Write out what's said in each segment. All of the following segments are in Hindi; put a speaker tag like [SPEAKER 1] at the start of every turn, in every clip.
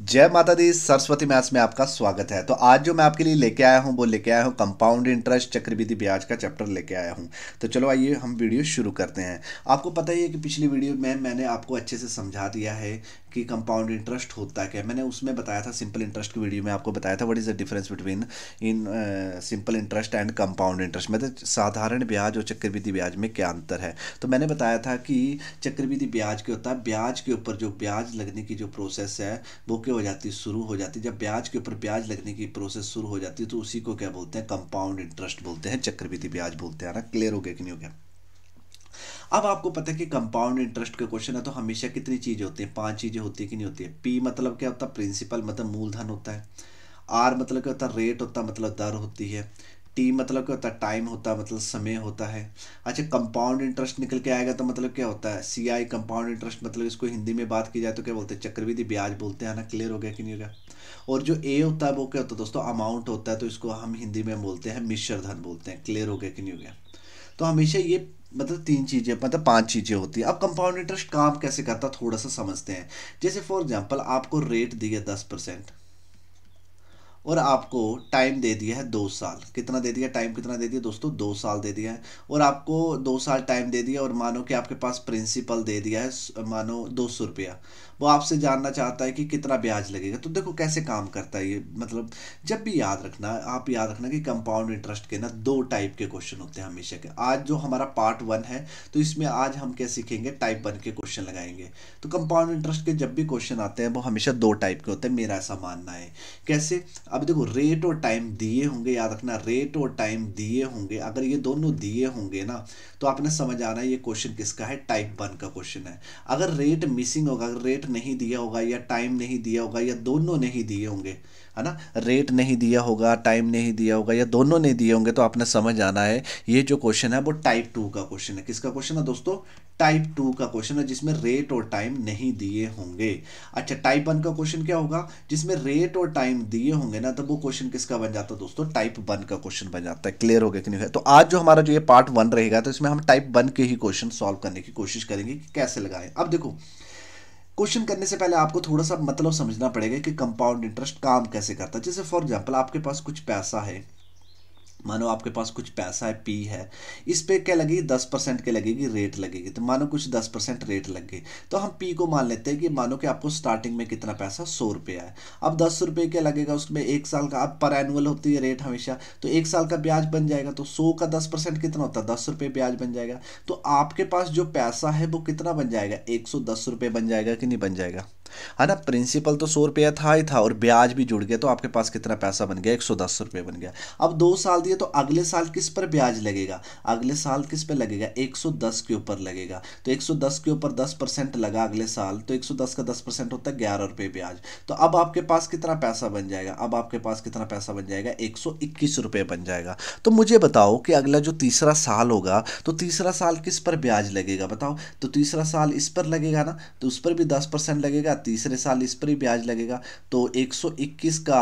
[SPEAKER 1] जय माता दी सरस्वती मैथ्स में आपका स्वागत है तो आज जो मैं आपके लिए लेके आया हूँ वो लेके आया हूँ कंपाउंड इंटरेस्ट चक्रविधि ब्याज का चैप्टर लेके आया हूँ तो चलो आइए हम वीडियो शुरू करते हैं आपको पता ही है कि पिछली वीडियो में मैंने आपको अच्छे से समझा दिया है कि कंपाउंड इंटरेस्ट होता क्या है मैंने उसमें बताया था सिंपल इंटरेस्ट की वीडियो में आपको बताया था what is the difference between in simple interest and compound interest मतलब साधारण ब्याज और चक्रवृद्धि ब्याज में क्या अंतर है तो मैंने बताया था कि चक्रवृद्धि ब्याज क्या होता है ब्याज के ऊपर जो ब्याज लगने की जो प्रोसेस है वो क्या हो जाती है शुरू हो जाती है जब ब्याज के ऊपर ब्याज लगने की प्रोसेस शुरू हो जाती है तो उसी को क्या बोलते हैं कंपाउंड इंटरेस्ट बोलते हैं चक्रवृद्धि ब्याज बोलते हैं ना क्लियर हो गया कि नहीं हो गया अब आपको पता है कि कंपाउंड इंटरेस्ट का क्वेश्चन है तो हमेशा कितनी चीज़ें होती हैं पांच चीज़ें होती है कि नहीं होती है पी मतलब क्या होता है प्रिंसिपल मतलब मूलधन होता है आर मतलब क्या होता है रेट होता है मतलब दर होती है टी मतलब क्या होता है टाइम होता है मतलब समय होता है अच्छा कंपाउंड इंटरेस्ट निकल के आएगा तो मतलब क्या होता है सी आई कंपाउंड इंटरेस्ट मतलब इसको हिंदी में बात की जाए तो क्या बोलते हैं चक्रवृद्धि ब्याज बोलते हैं ना क्लियर हो गया कि नहीं हो गया और जो ए होता है वो क्या होता है दोस्तों अमाउंट होता है तो इसको हम हिंदी में बोलते हैं मिश्र धन बोलते हैं क्लियर हो गया कि नहीं हो गया तो हमेशा ये मतलब तीन चीज़ें मतलब पांच चीज़ें होती हैं अब कंपाउंड इंटरेस्ट काम कैसे करता थोड़ा सा समझते हैं जैसे फॉर एग्जांपल आपको रेट दिया दस परसेंट और आपको टाइम दे दिया है दो साल कितना दे दिया टाइम कितना दे दिया दोस्तों दो साल दे दिया है और आपको दो साल टाइम दे दिया और मानो कि आपके पास प्रिंसिपल दे दिया है मानो दो सौ रुपया वो आपसे जानना चाहता है कि कितना ब्याज लगेगा तो देखो कैसे काम करता है ये मतलब जब भी याद रखना आप याद रखना कि कंपाउंड इंटरेस्ट के ना दो टाइप के क्वेश्चन होते हैं हमेशा के आज जो हमारा पार्ट वन है तो इसमें आज हम क्या सीखेंगे टाइप वन के क्वेश्चन लगाएंगे तो कंपाउंड इंटरेस्ट के जब भी क्वेश्चन आते हैं वो हमेशा दो टाइप के होते हैं मेरा ऐसा मानना है कैसे अब देखो रेट और टाइम दिए होंगे याद रखना रेट और टाइम दिए होंगे अगर ये दोनों दिए होंगे ना तो आपने समझ आना ये क्वेश्चन किसका है टाइप वन का क्वेश्चन है अगर रेट मिसिंग होगा अगर रेट नहीं दिया होगा या टाइम नहीं दिया होगा या दोनों नहीं दिए होंगे है ना रेट नहीं दिया होगा टाइम नहीं दिया होगा या दोनों नहीं दिए होंगे तो आपने समझ आना है ये जो क्वेश्चन है वो टाइप टू का क्वेश्चन है किसका क्वेश्चन है दोस्तों टाइप टू का क्वेश्चन है जिसमें रेट और टाइम नहीं दिए होंगे अच्छा टाइप वन का क्वेश्चन क्या होगा जिसमें रेट और टाइम दिए होंगे ना तो वो क्वेश्चन किसका बन जाता है दोस्तों टाइप वन का क्वेश्चन बन जाता है क्लियर हो गया कि नहीं है तो आज जो हमारा जो ये पार्ट वन रहेगा तो इसमें हम टाइप वन के ही क्वेश्चन सॉल्व करने की कोशिश करेंगे कि कैसे लगाएं अब देखो क्वेश्चन करने से पहले आपको थोड़ा सा मतलब समझना पड़ेगा कि कंपाउंड इंटरेस्ट काम कैसे करता है जैसे फॉर एग्जांपल आपके पास कुछ पैसा है मानो आपके पास कुछ पैसा है पी है इस पे क्या लगेगी दस परसेंट के लगेगी रेट लगेगी तो मानो कुछ दस परसेंट रेट लग गई तो हम पी को मान लेते हैं कि मानो कि आपको स्टार्टिंग में कितना पैसा सौ रुपया है अब दस रुपये क्या लगेगा उसमें एक साल का अब पर एनुअल होती है रेट हमेशा तो एक साल का ब्याज बन जाएगा तो सौ का दस परसेंट कितना होता है दस रुपये ब्याज बन जाएगा तो आपके पास जो पैसा है वो कितना बन जाएगा एक सौ दस रुपये बन जाएगा कि नहीं बन जाएगा है ना प्रिंसिपल तो सौ रुपया था ही था और ब्याज भी जुड़ गया तो आपके पास कितना पैसा बन गया एक सौ दस रुपये बन गया अब दो साल दिए तो अगले साल किस पर ब्याज लगेगा अगले साल किस पर लगेगा एक सौ दस के ऊपर लगेगा तो एक सौ दस के ऊपर दस परसेंट लगा अगले साल तो एक सौ दस का दस परसेंट होता है ग्यारह रुपये ब्याज तो अब आपके पास कितना पैसा बन जाएगा अब आपके पास कितना पैसा बन जाएगा एक सौ इक्कीस रुपये बन जाएगा तो मुझे बताओ कि अगला जो तीसरा साल होगा तो तीसरा साल किस पर ब्याज लगेगा बताओ तो तीसरा साल इस पर लगेगा ना तो उस पर भी दस परसेंट लगेगा तीसरे साल इस पर ही ब्याज लगेगा तो 121 का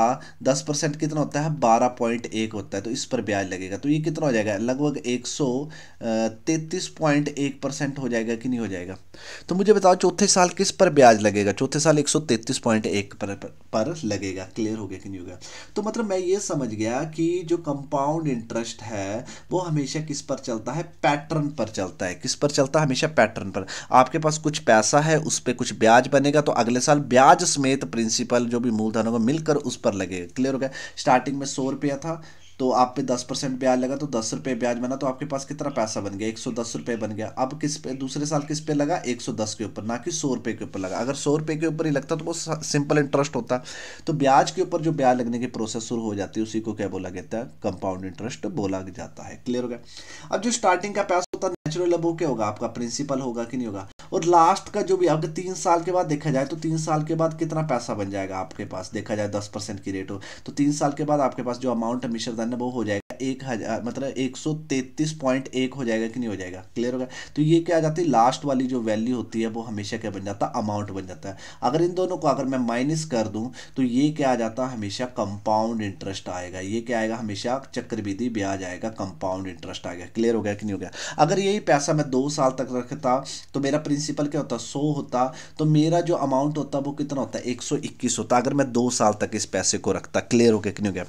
[SPEAKER 1] 10 परसेंट कितना होता है बारह पॉइंट एक होता है तो इस पर ब्याज लगेगा तो ये कितना हो जाएगा लगभग एक परसेंट हो जाएगा कि नहीं हो जाएगा तो मुझे बताओ चौथे साल किस पर ब्याज लगेगा चौथे साल एक पर, पर, पर लगेगा क्लियर हो गया कि नहीं होगा तो मतलब मैं ये समझ गया कि जो कंपाउंड इंटरेस्ट है वो हमेशा किस पर चलता है पैटर्न पर चलता है किस पर चलता है हमेशा पैटर्न पर आपके पास कुछ पैसा है उस पर कुछ ब्याज बनेगा तो अगले अगले साल ब्याज समेत प्रिंसिपल जो भी मूलधन होगा मिलकर उस पर लगेगा क्लियर हो गया स्टार्टिंग में सौ रुपया था तो आप पे दस परसेंट ब्याज लगा तो दस रुपये ब्याज बना तो आपके पास कितना पैसा बन गया एक सौ दस रुपये बन गया अब किस पे दूसरे साल किस पे लगा एक सौ दस के ऊपर ना कि सौ रुपये के ऊपर लगा अगर सौ रुपये के ऊपर ही लगता तो वो सिंपल इंटरेस्ट होता तो ब्याज के ऊपर जो ब्याज लगने की प्रोसेस शुरू हो जाती है उसी को क्या बोला गया है कंपाउंड इंटरेस्ट बोला जाता है क्लियर हो गया अब जो स्टार्टिंग का पैसा होता है नेचुरल अब वो क्या होगा आपका प्रिंसिपल होगा कि नहीं होगा और लास्ट का जो भी अगर तीन साल के बाद देखा जाए तो तीन साल के बाद कितना पैसा बन जाएगा आपके पास देखा जाए दस परसेंट की रेट हो तो तीन साल के बाद आपके पास जो अमाउंट है मिश्रधन है वो हो जाएगा एक हज़ार मतलब एक सौ तैतीस पॉइंट एक हो जाएगा कि नहीं हो जाएगा क्लियर होगा तो ये क्या आ जाती है लास्ट वाली जो वैल्यू होती है वो हमेशा क्या बन जाता है अमाउंट बन जाता है अगर इन दोनों को अगर मैं माइनस कर दूँ तो ये क्या आ जाता है हमेशा कंपाउंड इंटरेस्ट आएगा ये क्या आएगा हमेशा चक्रविधि ब्याज आएगा कंपाउंड इंटरेस्ट आ गया क्लियर हो गया कि नहीं हो गया अगर यही पैसा मैं दो साल तक रखता तो मेरा प्रिंसिपल क्या होता सौ होता तो मेरा जो अमाउंट होता वो कितना होता है एक होता अगर मैं दो साल तक इस पैसे को रखता क्लियर हो गया कि नहीं हो गया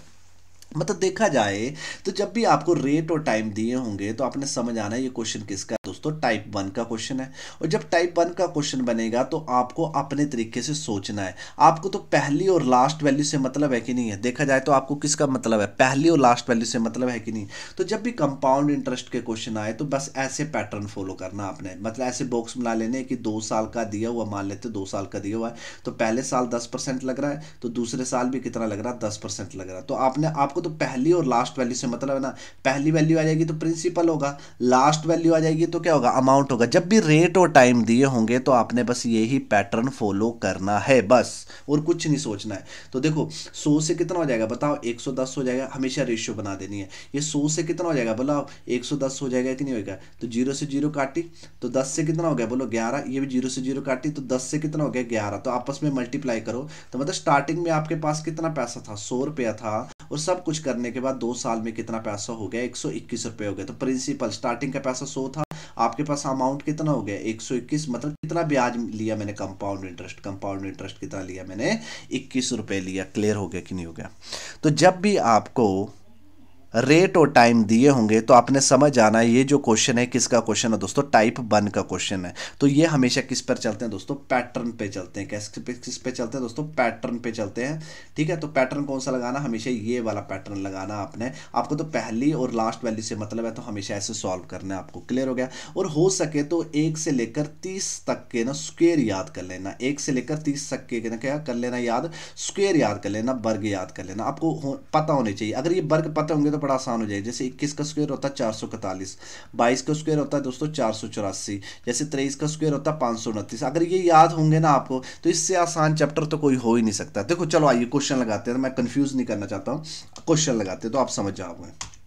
[SPEAKER 1] मतलब देखा जाए तो जब भी आपको रेट और टाइम दिए होंगे तो आपने समझ आना ये क्वेश्चन किसका दोस्तों टाइप वन का क्वेश्चन है और जब टाइप वन का क्वेश्चन बनेगा तो आपको अपने तरीके से सोचना है आपको तो पहली और लास्ट वैल्यू से मतलब है कि नहीं है देखा जाए तो आपको किसका मतलब है पहली और लास्ट वैल्यू से मतलब है कि नहीं तो जब भी कंपाउंड इंटरेस्ट के क्वेश्चन आए तो बस ऐसे पैटर्न फॉलो करना आपने मतलब ऐसे बॉक्स बना लेने कि दो साल का दिया हुआ मान लेते दो साल का दिया हुआ है तो पहले साल दस लग रहा है तो दूसरे साल भी कितना लग रहा है दस लग रहा है तो आपने आपको तो पहली और लास्ट वैल्यू से मतलब है ना पहली वैल्यू आ जाएगी तो प्रिंसिपल होगा लास्ट वैल्यू आ जाएगी तो क्या होगा अमाउंट होगा जब भी रेट और टाइम दिए होंगे तो आपने बस यही पैटर्न फॉलो करना है बस और कुछ नहीं सोचना है तो देखो सौ से कितना हो जाएगा बताओ एक सौ दस हो जाएगा हमेशा रेशियो बना देनी है ये सौ से कितना हो जाएगा बोलो एक सौ दस हो जाएगा कि नहीं होगा तो जीरो से जीरो काटी तो दस से कितना हो गया बोलो ग्यारह ये भी जीरो से जीरो काटी तो दस से कितना हो गया ग्यारह तो आपस में मल्टीप्लाई करो तो मतलब स्टार्टिंग में आपके पास कितना पैसा था सौ रुपया था और सब कुछ करने के बाद दो साल में कितना पैसा हो गया एक सौ इक्कीस रुपये हो गया तो प्रिंसिपल स्टार्टिंग का पैसा सौ था आपके पास अमाउंट कितना हो गया 121 मतलब कितना ब्याज लिया मैंने कंपाउंड इंटरेस्ट कंपाउंड इंटरेस्ट कितना लिया मैंने इक्कीस रुपये लिया क्लियर हो गया कि नहीं हो गया तो जब भी आपको रेट और टाइम दिए होंगे तो आपने समझ आना ये जो क्वेश्चन है किसका क्वेश्चन है दोस्तों टाइप वन का क्वेश्चन है तो ये हमेशा किस पर चलते हैं दोस्तों पैटर्न पे चलते हैं कैसे पे किस पे चलते हैं दोस्तों पैटर्न पे चलते हैं ठीक है तो पैटर्न कौन सा लगाना हमेशा ये वाला पैटर्न लगाना आपने आपको तो पहली और लास्ट वैल्यू से मतलब है तो हमेशा ऐसे सॉल्व करना है आपको क्लियर हो गया और हो सके तो एक से लेकर तीस तक के ना स्क्वेयर याद कर लेना एक से लेकर तीस तक के ना क्या कर लेना याद स्क्वेयर याद कर लेना वर्ग याद कर लेना आपको पता होने चाहिए अगर ये वर्ग पता होंगे तो बड़ा आसान हो जाएगा जैसे इक्कीस का स्क्वायर होता है चार सौ इकतालीस बाईस का स्क्वायर होता है दोस्तों चार सौ चौरासी जैसे तेईस का स्क्वायर होता है पाँच सौ उनतीस अगर ये याद होंगे ना आपको तो इससे आसान चैप्टर तो कोई हो ही नहीं सकता देखो चलो आइए क्वेश्चन लगाते हैं मैं कन्फ्यूज़ नहीं करना चाहता हूँ क्वेश्चन लगाते तो आप समझ जाओगे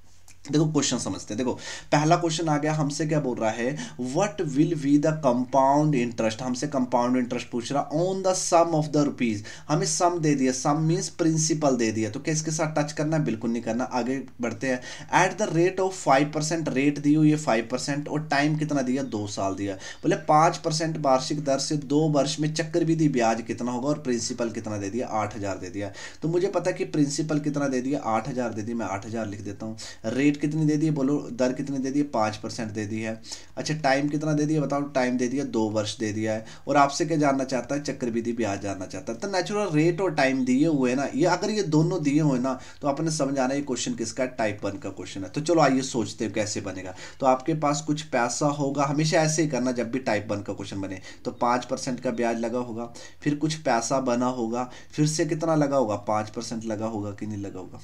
[SPEAKER 1] देखो क्वेश्चन समझते हैं देखो पहला क्वेश्चन आ गया हमसे क्या बोल रहा है what will be the compound interest हमसे कंपाउंड इंटरेस्ट पूछ रहा on the sum of the rupees हमें सम दे दिया सम मींस प्रिंसिपल दे दिया तो क्या इसके साथ टच करना है बिल्कुल नहीं करना आगे बढ़ते हैं at the rate of five percent rate दी हुई है फाइव परसेंट और टाइम कितना दिया दो साल दिया बोले पांच परसेंट वार्षिक दर से दो वर्ष में चक्कर भी दी ब्याज कितना होगा और प्रिंसिपल कितना दे दिया आठ हजार दे दिया तो मुझे पता कि प्रिंसिपल कितना दे दिया आठ हजार दे दिया मैं आठ हजार लिख देता हूँ रेट रेट कितनी दे दी है बोलो दर कितनी दे दी है पाँच परसेंट दे दी है अच्छा टाइम कितना दे दिया बताओ टाइम दे दिया दो वर्ष दे दिया है और आपसे क्या जानना चाहता है चक्रविधि ब्याज जानना चाहता है तो नेचुरल रेट और टाइम दिए हुए ना ये अगर ये दोनों दिए हुए ना तो आपने समझ आना ये क्वेश्चन किसका टाइप वन का क्वेश्चन है तो चलो आइए सोचते हैं कैसे बनेगा तो आपके पास कुछ पैसा होगा हमेशा ऐसे ही करना जब भी टाइप वन का क्वेश्चन बने तो पाँच का ब्याज लगा होगा फिर कुछ पैसा बना होगा फिर से कितना लगा होगा पाँच लगा होगा कि नहीं लगा होगा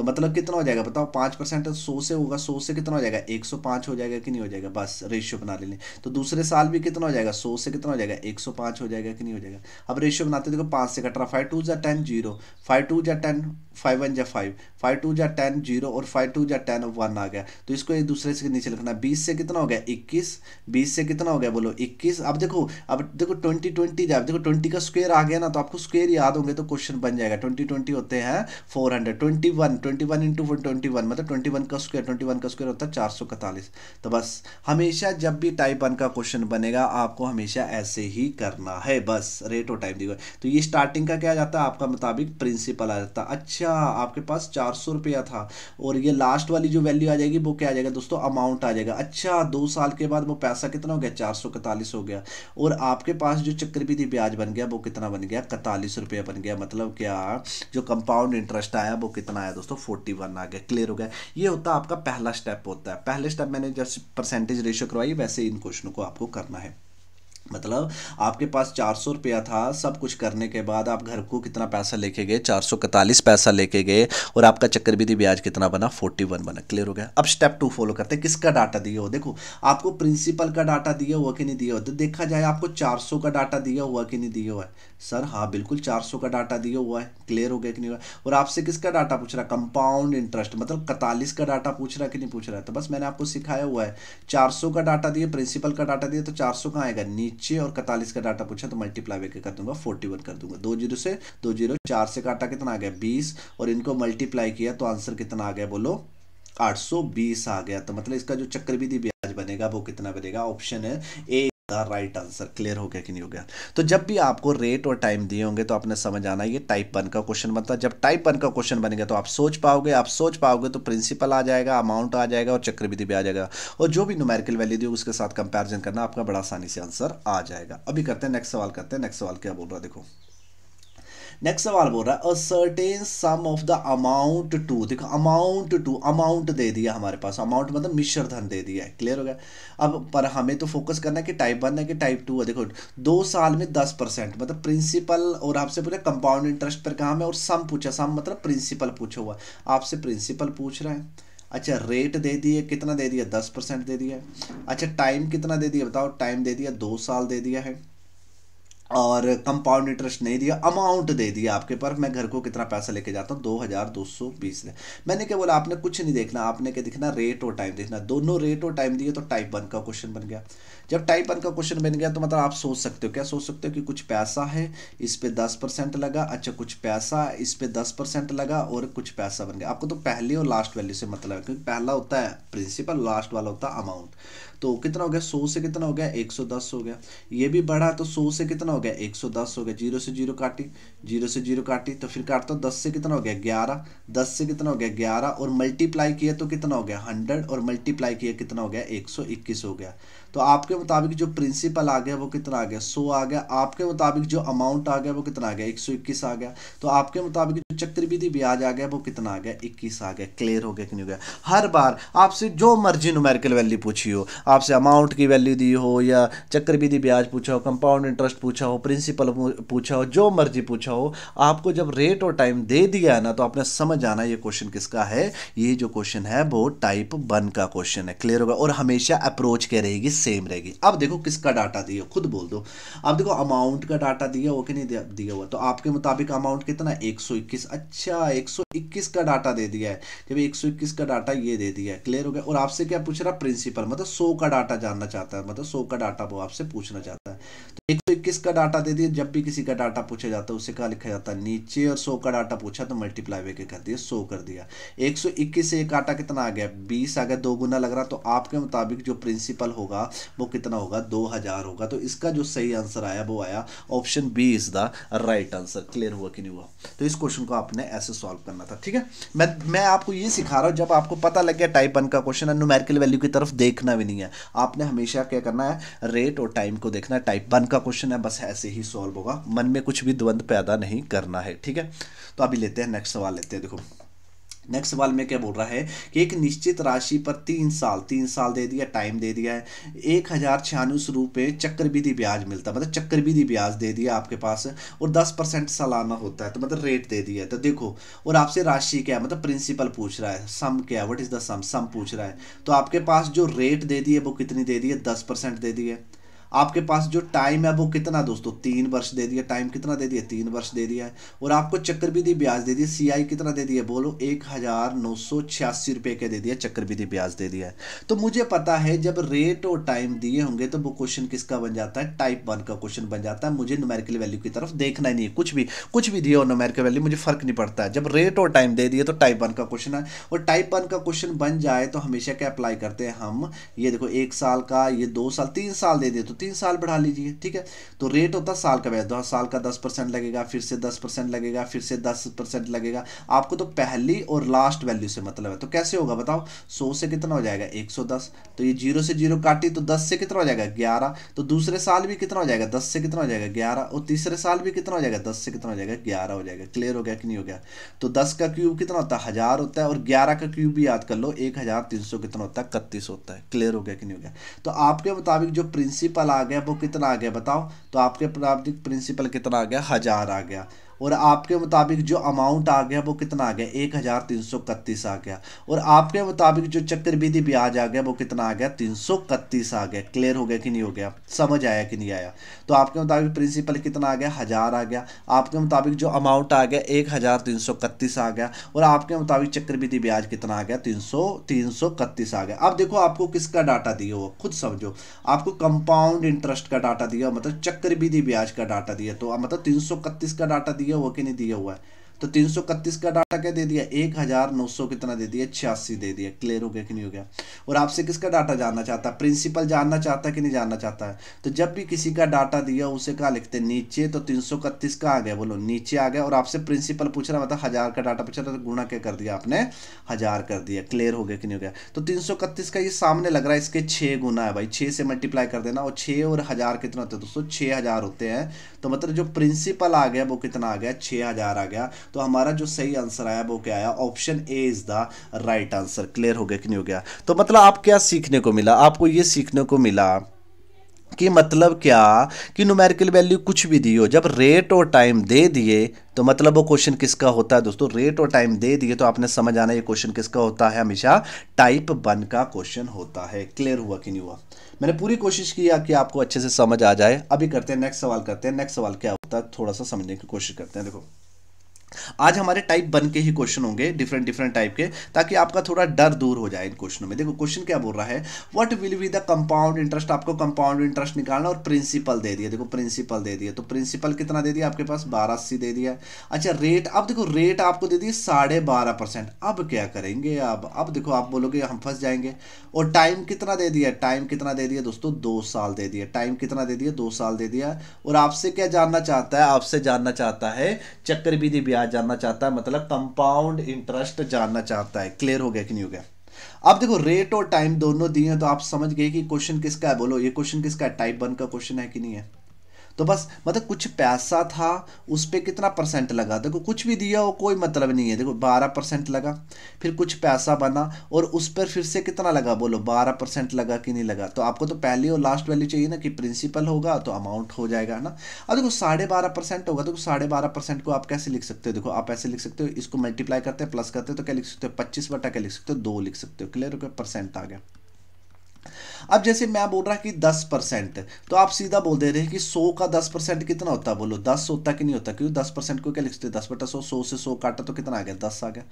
[SPEAKER 1] तो मतलब कितना हो जाएगा बताओ पाँच परसेंट सौ से होगा सौ से कितना हो जाएगा एक सौ पाँच हो जाएगा कि नहीं हो जाएगा बस रेशियो बना लेने तो दूसरे साल भी कितना हो जाएगा सौ से कितना हो जाएगा एक सौ पाँच हो जाएगा कि नहीं हो जाएगा अब रेशियो बनाते देखो पाँच से कट रहा फाइव टू जा टेन जीरो फाइव टू जा टेन फाइव वन जा फाइव फाइव टू जा टेन जीरो और फाइव टू जा टेन वन आ गया तो इसको एक दूसरे से नीचे लिखना बीस से कितना हो गया इक्कीस बीस से कितना हो गया बोलो इक्कीस अब देखो अब देखो ट्वेंटी ट्वेंटी जाए देखो ट्वेंटी का स्क्वेयर आ गया ना तो आपको स्क्वेयर याद होंगे तो क्वेश्चन बन जाएगा ट्वेंटी ट्वेंटी होते हैं four hundred twenty one twenty one into twenty one मतलब ट्वेंटी वन का स्क्वायर ट्वेंटी वन का स्क्वायर होता है चार सौ इकतालीस तो बस हमेशा जब भी टाइप वन का क्वेश्चन बनेगा आपको हमेशा ऐसे ही करना है बस रेट और टाइम दिखा तो ये स्टार्टिंग का क्या जाता है आपका मुताबिक प्रिंसिपल आ जाता अच्छा आपके पास चार सौ रुपया था और ये लास्ट वाली जो वैल्यू आ जाएगी वो क्या आ जाएगा दोस्तों अमाउंट आ जाएगा अच्छा दो साल के बाद वो पैसा कितना हो गया चार सौ इकतालीस हो गया और आपके पास जो चक्रविधि ब्याज बन गया वो कितना बन गया इकतालीस रुपया बन गया मतलब क्या जो कंपाउंड इंटरेस्ट आया वो कितना आया दोस्तों दोस्तों फोर्टी वन आ गया क्लियर हो गया ये होता आपका पहला स्टेप होता है पहले स्टेप मैंने जैसे परसेंटेज रेशियो करवाई वैसे इन क्वेश्चनों को आपको करना है मतलब आपके पास चार सौ रुपया था सब कुछ करने के बाद आप घर को कितना पैसा लेके गए चार सौ इकतालीस पैसा लेके गए और आपका चक्रविधि ब्याज कितना बना फोर्टी वन बना क्लियर हो गया अब स्टेप टू फॉलो करते हैं किसका डाटा दिया हो देखो आपको प्रिंसिपल का डाटा दिया हुआ कि नहीं दिया हुआ तो देखा जाए आपको चार सौ का डाटा दिया हुआ कि नहीं दिया हुआ है सर हाँ बिल्कुल चार सौ का डाटा दिया हुआ है क्लियर हो गया कि नहीं हुआ और आपसे किसका डाटा पूछ रहा है कंपाउंड इंटरेस्ट मतलब इकतालीस का डाटा पूछ रहा है कि नहीं पूछ रहा है तो बस मैंने आपको सिखाया हुआ है चार का डाटा दिया प्रिंसिपल का डाटा दिया तो चार सौ आएगा नीचे नीचे और कैतालीस का डाटा पूछा तो मल्टीप्लाई करके कर दूंगा फोर्टी वन कर दूंगा दो जीरो से दो जीरो चार से काटा कितना आ गया बीस और इनको मल्टीप्लाई किया तो आंसर कितना आ गया बोलो 820 आ गया तो मतलब इसका जो चक्रविधि ब्याज बनेगा वो कितना बनेगा ऑप्शन है A the right answer clear हो गया कि नहीं हो गया तो जब भी आपको रेट और टाइम दिए होंगे तो आपने समझ आना ये टाइप वन का क्वेश्चन बनता है जब टाइप वन का क्वेश्चन बनेगा तो आप सोच पाओगे आप सोच पाओगे तो प्रिंसिपल आ जाएगा अमाउंट आ जाएगा और चक्रविधि भी आ जाएगा और जो भी न्यूमेरिकल वैल्यू दी उसके साथ कंपेरिजन करना आपका बड़ा आसानी से आंसर आ जाएगा अभी करते हैं नेक्स्ट सवाल करते हैं नेक्स्ट सवाल क्या बोल रहा देखो नेक्स्ट सवाल बोल रहा है certain sum of the amount to देखो अमाउंट टू अमाउंट दे दिया हमारे पास अमाउंट मतलब मिश्र धन दे दिया है क्लियर हो गया अब पर हमें तो फोकस करना है कि टाइप वन है कि टाइप टू है देखो दो साल में दस परसेंट मतलब प्रिंसिपल और आपसे पूछा कंपाउंड इंटरेस्ट पर काम है और सम पूछा सम मतलब प्रिंसिपल पूछा हुआ आपसे प्रिंसिपल पूछ रहा है अच्छा रेट दे दिए कितना दे दिया दस परसेंट दे दिया अच्छा टाइम कितना दे दिया बताओ टाइम दे दिया दो साल दे दिया है और कंपाउंड इंटरेस्ट नहीं दिया अमाउंट दे दिया आपके पर मैं घर को कितना पैसा लेके जाता हूँ दो हज़ार दो सौ बीस में मैंने क्या बोला आपने कुछ नहीं देखना आपने क्या देखना रेट और टाइम देखना दोनों रेट और टाइम दिए तो टाइप वन का क्वेश्चन बन गया जब टाइप वन का क्वेश्चन बन गया तो मतलब आप सोच सकते हो क्या सोच सकते हो कि कुछ पैसा है इस पर दस परसेंट लगा अच्छा कुछ पैसा इस पर दस परसेंट लगा और कुछ पैसा बन गया आपको तो पहले और लास्ट वैल्यू से मतलब क्योंकि पहला होता है प्रिंसिपल लास्ट वाला होता है अमाउंट तो कितना हो गया सौ से कितना हो गया एक सौ दस हो गया ये भी बढ़ा तो सौ से कितना हो गया एक सौ दस हो गया जीरो से जीरो काटी जीरो से जीरो काटी तो फिर काटता हूँ दस से कितना हो गया ग्यारह दस से कितना हो गया ग्यारह और मल्टीप्लाई किया तो कितना हो गया हंड्रेड और मल्टीप्लाई किया कितना हो गया एक सौ इक्कीस हो गया तो आपके मुताबिक जो प्रिंसिपल आ गया वो कितना आ गया सो आ गया आपके मुताबिक जो अमाउंट आ गया वो कितना आ गया एक सौ इक्कीस आ गया तो आपके मुताबिक जो चक्रविधि ब्याज आ गया वो कितना आ गया इक्कीस आ गया क्लियर हो गया कि नहीं हो गया हर बार आपसे जो मर्जी नुमेरिकल वैल्यू पूछी हो आपसे अमाउंट की वैल्यू दी हो या चक्रविधि ब्याज पूछा हो कंपाउंड इंटरेस्ट पूछा हो प्रिंसिपल पूछा हो जो मर्जी पूछा हो आपको जब रेट और टाइम दे दिया है ना तो आपने समझ आना ये क्वेश्चन किसका है ये जो क्वेश्चन है वो टाइप वन का क्वेश्चन है क्लियर होगा और हमेशा अप्रोच क्या रहेगी सेम रहेगी अब देखो किसका डाटा दिया खुद बोल दो अब देखो अमाउंट का डाटा दिया हो कि नहीं दिया हुआ तो आपके मुताबिक अमाउंट कितना एक अच्छा एक 121 का डाटा दे दिया है जब 121 का डाटा ये दे दिया है क्लियर हो गया और आपसे क्या पूछ रहा प्रिंसिपल मतलब 100 का डाटा जानना चाहता है मतलब 100 का डाटा वो आपसे पूछना चाहता है तो 121 का डाटा दे दिया जब भी किसी का डाटा पूछा जाता है उसे कहा लिखा जाता है नीचे और सौ का डाटा पूछा तो मल्टीप्लाई वे कर दिया सौ कर दिया एक से एक आटा कितना आ गया बीस आ गया दो गुना लग रहा तो आपके मुताबिक जो प्रिंसिपल होगा वो कितना होगा दो होगा तो इसका जो सही आंसर आया वो आया option B is the right answer clear हुआ कि नहीं हुआ तो इस क्वेश्चन को आपने ऐसे सॉल्व करना था था ठीक है मैं मैं आपको ये सिखा रहा हूँ जब आपको पता लग गया टाइप वन का क्वेश्चन है वैल्यू की तरफ देखना भी नहीं है आपने हमेशा क्या करना है रेट और टाइम को देखना है टाइप वन का क्वेश्चन है बस ऐसे ही सॉल्व होगा मन में कुछ भी द्वंद्व पैदा नहीं करना है ठीक है तो अभी लेते हैं नेक्स्ट सवाल लेते हैं देखो नेक्स्ट सवाल में क्या बोल रहा है कि एक निश्चित राशि पर तीन साल तीन साल दे दिया टाइम दे दिया है एक हज़ार छियानवे सौ रुपये चक्रविधि ब्याज मिलता है मतलब चक्रविधि ब्याज दे दिया आपके पास और दस परसेंट सालाना होता है तो मतलब रेट दे दिया तो देखो और आपसे राशि क्या है मतलब प्रिंसिपल पूछ रहा है सम क्या है what is the sum sum पूछ रहा है तो आपके पास जो रेट दे दी है वो कितनी दे दी है दस परसेंट दे दी है आपके पास जो टाइम है वो कितना दोस्तों तीन वर्ष दे दिया टाइम कितना दे दिया तीन वर्ष दे दिया है और आपको चक्रविधि ब्याज दे दिया सीआई कितना दे दिया बोलो एक हज़ार नौ सौ छियासी रुपये के दे दिया चक्रविधि ब्याज दे दिया है तो मुझे पता है जब रेट और टाइम दिए होंगे तो वो क्वेश्चन किसका बन जाता है टाइप वन का क्वेश्चन बन जाता है मुझे नुमेरिकल वैल्यू की तरफ देखना ही नहीं है कुछ भी कुछ भी दिया और नुमेरिकल वैल्यू मुझे फ़र्क नहीं पड़ता है जब रेट और टाइम दे दिए तो टाइप वन का क्वेश्चन है और टाइप वन का क्वेश्चन बन जाए तो हमेशा क्या अप्लाई करते हैं हम ये देखो एक साल का ये दो साल तीन साल दे दिए तो तीन साल बढ़ा लीजिए ठीक है तो रेट होता साल का ब्याज दो साल का दस परसेंट लगेगा फिर से दस परसेंट लगेगा फिर से दस परसेंट लगेगा आपको तो पहली और लास्ट वैल्यू से मतलब है तो कैसे होगा बताओ सौ से कितना हो जाएगा एक सौ दस तो ये जीरो से जीरो काटी तो दस से कितना हो जाएगा ग्यारह तो दूसरे साल भी कितना हो जाएगा दस से कितना हो जाएगा ग्यारह और तीसरे साल भी कितना हो जाएगा दस से कितना हो जाएगा ग्यारह हो जाएगा क्लियर हो गया कि नहीं हो गया तो दस का क्यूब कितना होता है हज़ार होता है और ग्यारह का क्यूब भी याद कर लो एक हज़ार तीन सौ कितना होता है इकतीस होता है क्लियर हो गया कि नहीं हो गया तो आपके मुताबिक जो प्रिंसिपल आ गया वो कितना आ गया बताओ तो आपके प्रारब्धिक प्रिंसिपल कितना आ गया हज़ार आ गया और आपके मुताबिक जो अमाउंट आ गया वो कितना आ गया एक हज़ार तीन सौ इकतीस आ गया और आपके मुताबिक जो चक्रविधि ब्याज आ गया वो कितना आ गया तीन सौ इकतीस आ गया क्लियर हो गया कि नहीं हो गया समझ आया कि नहीं आया तो आपके मुताबिक प्रिंसिपल कितना आ गया हज़ार आ गया आपके मुताबिक जो अमाउंट आ गया एक हज़ार तीन सौ इकतीस आ गया और आपके मुताबिक चक्रविधि ब्याज कितना आ गया तीन सौ तीन सौ इकतीस आ गया अब देखो आपको किसका डाटा दिया हुआ खुद समझो आपको कंपाउंड इंटरेस्ट का डाटा दिया मतलब चक्रविधि ब्याज का डाटा दिया तो मतलब तीन सौ इकतीस का डाटा दिया दिया हुआ कि नहीं दिया हुआ है तो तीन सौ इकतीस का डाटा क्या दे दिया एक हज़ार नौ सौ कितना दे दिया छियासी दे दिया क्लियर हो गया कि नहीं हो गया और आपसे किसका डाटा जानना चाहता है प्रिंसिपल जानना चाहता है कि नहीं जानना चाहता है तो जब भी किसी का डाटा दिया उसे कहा लिखते नीचे तो तीन सौ इकतीस का आ गया बोलो नीचे आ गया और आपसे प्रिंसिपल पूछ रहा मतलब हज़ार का डाटा पूछ रहा तो गुणा क्या कर दिया आपने हज़ार कर दिया क्लियर हो गया कि नहीं हो गया तो तीन सौ इकतीस का ये सामने लग रहा है इसके छः गुना है भाई छः से मल्टीप्लाई कर देना और छः और हज़ार कितना होता है दोस्तों छः हज़ार होते हैं तो मतलब जो प्रिंसिपल आ गया वो कितना आ गया छः हज़ार आ गया तो हमारा जो सही आंसर आया वो क्या आया option A is the right answer clear हो गया कि नहीं हो गया तो मतलब आप क्या सीखने को मिला आपको ये सीखने को मिला कि मतलब क्या कि नुमेरिकल वैल्यू कुछ भी दी हो जब रेट और टाइम दे दिए तो मतलब वो क्वेश्चन किसका होता है दोस्तों रेट और टाइम दे दिए तो आपने समझ आना ये क्वेश्चन किसका होता है हमेशा टाइप वन का क्वेश्चन होता है क्लियर हुआ कि नहीं हुआ मैंने पूरी कोशिश की कि आपको अच्छे से समझ आ जाए अभी करते हैं नेक्स्ट सवाल करते हैं नेक्स्ट सवाल क्या होता है थोड़ा सा समझने की कोशिश करते हैं देखो आज हमारे टाइप बन के ही क्वेश्चन होंगे डिफरेंट डिफरेंट टाइप के ताकि आपका थोड़ा डर दूर हो जाए इन क्वेश्चनों में देखो क्वेश्चन क्या बोल रहा है what will be the compound interest आपको कंपाउंड इंटरेस्ट निकालना और प्रिंसिपल दे दिया देखो प्रिंसिपल दे दिया तो प्रिंसिपल कितना दे दिया आपके पास बारह अस्सी दे दिया अच्छा रेट अब देखो रेट आपको दे दिए साढ़े बारह परसेंट अब क्या करेंगे अब अब देखो आप बोलोगे हम फंस जाएंगे और टाइम कितना दे दिया टाइम कितना दे दिया दोस्तों दो साल दे दिया टाइम कितना दे दिया दो साल दे दिया और आपसे क्या जानना चाहता है आपसे जानना चाहता है चक्रविधि ब्याज क्या जानना चाहता है मतलब कंपाउंड इंटरेस्ट जानना चाहता है क्लियर हो गया कि नहीं हो गया अब देखो रेट और टाइम दोनों दिए हैं तो आप समझ गए कि क्वेश्चन किसका है बोलो ये क्वेश्चन किसका है टाइप वन का क्वेश्चन है कि नहीं है तो बस मतलब कुछ पैसा था उस पर कितना परसेंट लगा देखो कुछ भी दिया हो कोई मतलब नहीं है देखो बारह परसेंट लगा फिर कुछ पैसा बना और उस पर फिर से कितना लगा बोलो बारह परसेंट लगा कि नहीं लगा तो आपको तो पहली और लास्ट वैल्यू चाहिए ना कि प्रिंसिपल होगा तो अमाउंट हो जाएगा है ना अब देखो साढ़े बारह परसेंट होगा देखो साढ़े बारह परसेंट को आप कैसे लिख सकते हो देखो आप ऐसे लिख सकते हो इसको मल्टीप्लाई करते हैं प्लस करते हैं तो क्या लिख सकते हो पच्चीस बटा क्या लिख सकते हो दो लिख सकते हो क्लियर हो गया परसेंट आ गया अब जैसे मैं बोल रहा कि दस परसेंट तो आप सीधा बोल दे रहे हैं कि सौ का दस परसेंट कितना होता बोलो दस होता कि नहीं होता क्योंकि दस परसेंट को क्या लिखते दस बटा सौ सौ से सौ काटा तो कितना आ गया दस आ गया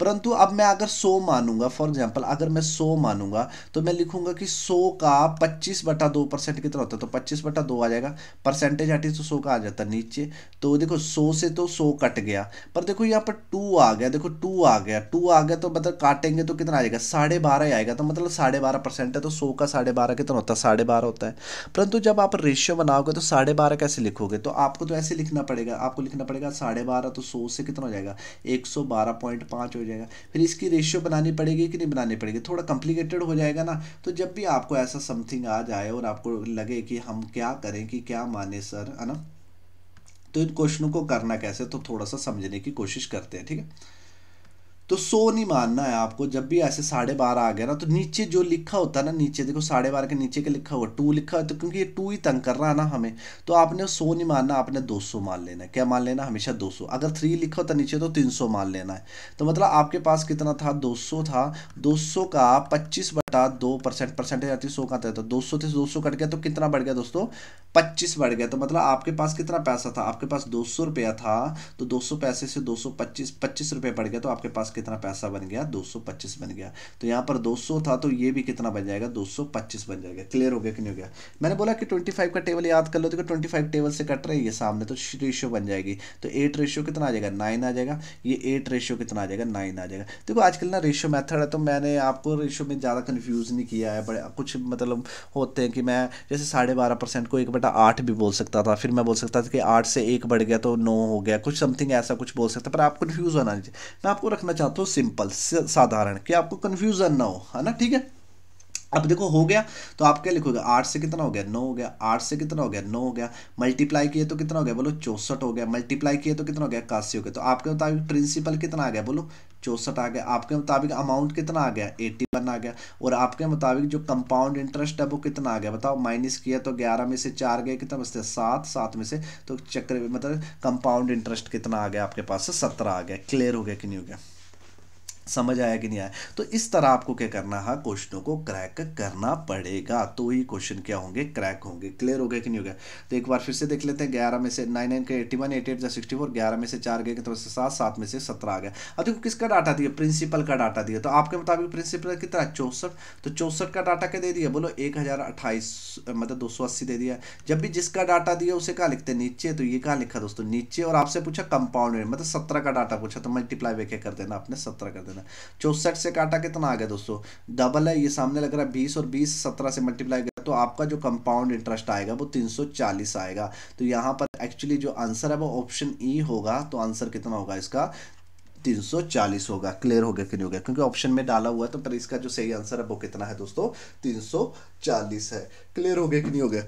[SPEAKER 1] परंतु अब मैं अगर सौ मानूंगा फॉर एग्जांपल अगर मैं सौ मानूंगा तो मैं लिखूंगा कि सौ का पच्चीस बटा दो परसेंट कितना होता तो पच्चीस बटा दो आ जाएगा परसेंटेज हटी तो सौ का आ जाता नीचे तो देखो सौ से तो सौ कट गया पर देखो यहाँ पर टू आ गया देखो टू आ गया टू आ गया तो मतलब काटेंगे तो कितना आ जाएगा साढ़े आएगा तो मतलब साढ़े है तो सौ का साढ़े बारह कितना होता है साढ़े बारह होता है परंतु जब आप रेशियो बनाओगे तो साढ़े बारह कैसे लिखोगे तो आपको तो ऐसे लिखना पड़ेगा आपको लिखना पड़ेगा साढ़े बारह तो सौ से कितना हो जाएगा एक सौ बारह पॉइंट पाँच हो जाएगा फिर इसकी रेशियो बनानी पड़ेगी कि नहीं बनानी पड़ेगी थोड़ा कॉम्प्लिकेटेड हो जाएगा ना तो जब भी आपको ऐसा समथिंग आ जाए और आपको लगे कि हम क्या करें कि क्या माने सर है ना तो इन क्वेश्चनों को करना कैसे तो थोड़ा सा समझने की कोशिश करते हैं ठीक है तो सो नहीं मानना है आपको जब भी ऐसे साढ़े बारह आ गया ना तो नीचे जो लिखा होता है ना नीचे देखो साढ़े बारह के नीचे के लिखा हुआ टू लिखा है तो क्योंकि ये टू ही तंग कर रहा है ना हमें तो आपने सो नहीं मानना आपने दो सौ मान लेना क्या मान लेना हमेशा दो सौ अगर थ्री लिखा होता नीचे तो तीन सौ मान लेना है तो मतलब आपके पास कितना था दो सौ था दो सौ का पच्चीस बट्टा दो परसेंट परसेंटेज आती है सौ का आता तो दो सौ से दो सौ कट गया तो कितना बढ़ गया दोस्तों पच्चीस बढ़ गया तो मतलब आपके पास कितना पैसा था आपके पास दो सौ रुपया था तो दो सौ पैसे से दो सौ पच्चीस पच्चीस रुपये बढ़ गया तो आपके पास कितना पैसा बन गया दो सौ पच्चीस बन गया तो यहाँ पर दो सौ था तो ये भी कितना बन जाएगा दो सौ पच्चीस बन जाएगा क्लियर हो गया कि नहीं हो गया मैंने बोला कि ट्वेंटी फाइव का टेबल याद कर लो तो ट्वेंटी फाइव टेबल से कट रही है सामने तो रेशियो बन जाएगी तो एट रेशियो कितना आ जाएगा नाइन आ जाएगा ये एट रेशियो कितना आ जाएगा नाइन आ जाएगा देखो आजकल ना रेशियो मैथड है तो मैंने आपको रेशियो में ज़्यादा सिर्फ यूज़ नहीं किया है बड़े कुछ मतलब होते हैं कि मैं जैसे साढ़े बारह परसेंट को एक बटा आठ भी बोल सकता था फिर मैं बोल सकता था कि आठ से एक बढ़ गया तो नौ हो गया कुछ समथिंग ऐसा कुछ बोल सकता पर आप कन्फ्यूज़ होना नहीं चाहिए मैं आपको रखना चाहता हूँ सिंपल साधारण कि आपको कन्फ्यूज़न ना हो है ना ठीक है अब देखो हो गया तो आप क्या लिखोगे आठ से कितना हो गया नौ हो गया आठ से कितना हो गया नौ हो गया मल्टीप्लाई किए तो कितना हो गया बोलो चौसठ हो गया मल्टीप्लाई किए तो कितना हो गया इक्यासी हो गया तो आपके मुताबिक प्रिंसिपल कितना आ गया बोलो चौंसठ आ गया आपके मुताबिक अमाउंट कितना आ गया एट्टी वन आ गया और आपके मुताबिक जो कंपाउंड इंटरेस्ट है वो कितना आ गया बताओ माइनस किया तो ग्यारह में से चार गए कितना बचते सात सात में से तो चक्र मतलब कंपाउंड इंटरेस्ट कितना आ गया आपके पास सत्रह आ गया क्लियर हो गया कि नहीं हो गया समझ आया कि नहीं आया तो इस तरह आपको क्या करना है क्वेश्चनों को क्रैक करना पड़ेगा तो ही क्वेश्चन क्या होंगे क्रैक होंगे क्लियर हो गया कि नहीं हो गया तो एक बार फिर से देख लेते हैं ग्यारह में से नाइन नाइन के eighty one eighty eight sixty four ग्यारह में से चार गए तो सात सात में से सत्रह आ गया अब देखो किसका डाटा दिया प्रिंसिपल का डाटा दिया तो आपके मुताबिक प्रिंसिपल कितना चौसठ तो चौसठ का डाटा क्या दे दिया बोलो एक हज़ार अट्ठाईस मतलब दो सौ अस्सी दे दिया जब भी जिसका डाटा दिया उसे कहा लिखते नीचे तो ये कहा लिखा दोस्तों नीचे और आपसे पूछा कंपाउंड मतलब सत्रह का डाटा पूछा तो मल्टीप्लाई वे क्या कर देना आपने सत्रह कर देना देना चौसठ से काटा कितना आ गया दोस्तों डबल है ये सामने लग रहा है बीस और बीस सत्रह से मल्टीप्लाई कर तो आपका जो कंपाउंड इंटरेस्ट आएगा वो तीन सौ चालीस आएगा तो यहाँ पर एक्चुअली जो आंसर है वो ऑप्शन ई e होगा तो आंसर कितना होगा इसका 340 होगा क्लियर हो गया कि नहीं हो गया क्योंकि ऑप्शन में डाला हुआ है तो पर इसका जो सही आंसर है वो कितना है दोस्तों 340 है क्लियर हो गया कि नहीं हो गया